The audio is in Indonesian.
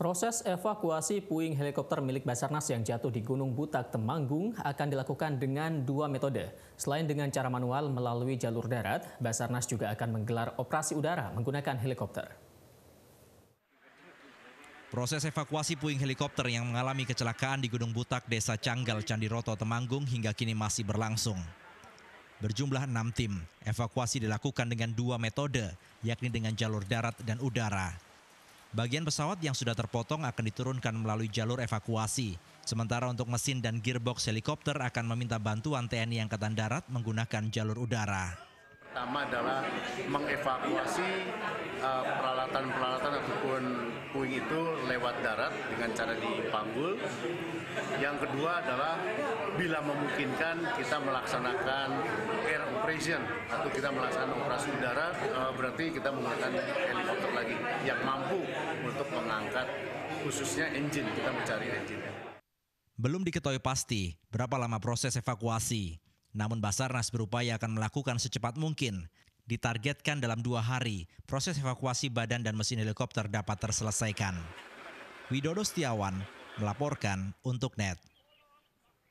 Proses evakuasi puing helikopter milik Basarnas yang jatuh di Gunung Butak Temanggung akan dilakukan dengan dua metode. Selain dengan cara manual melalui jalur darat, Basarnas juga akan menggelar operasi udara menggunakan helikopter. Proses evakuasi puing helikopter yang mengalami kecelakaan di Gunung Butak Desa Canggal Candiroto Temanggung hingga kini masih berlangsung. Berjumlah enam tim, evakuasi dilakukan dengan dua metode, yakni dengan jalur darat dan udara. Bagian pesawat yang sudah terpotong akan diturunkan melalui jalur evakuasi. Sementara untuk mesin dan gearbox helikopter akan meminta bantuan TNI Angkatan Darat menggunakan jalur udara. Pertama adalah mengevakuasi uh, diving itu lewat darat dengan cara dipanggul. Yang kedua adalah bila memungkinkan kita melaksanakan air operation atau kita melaksanakan operasi udara eh, berarti kita menggunakan helikopter lagi yang mampu untuk mengangkat khususnya engine kita mencari engine. Belum diketahui pasti berapa lama proses evakuasi. Namun Basarnas berupaya akan melakukan secepat mungkin ditargetkan dalam dua hari proses evakuasi badan dan mesin helikopter dapat terselesaikan. Widodo Setiawan melaporkan untuk NET.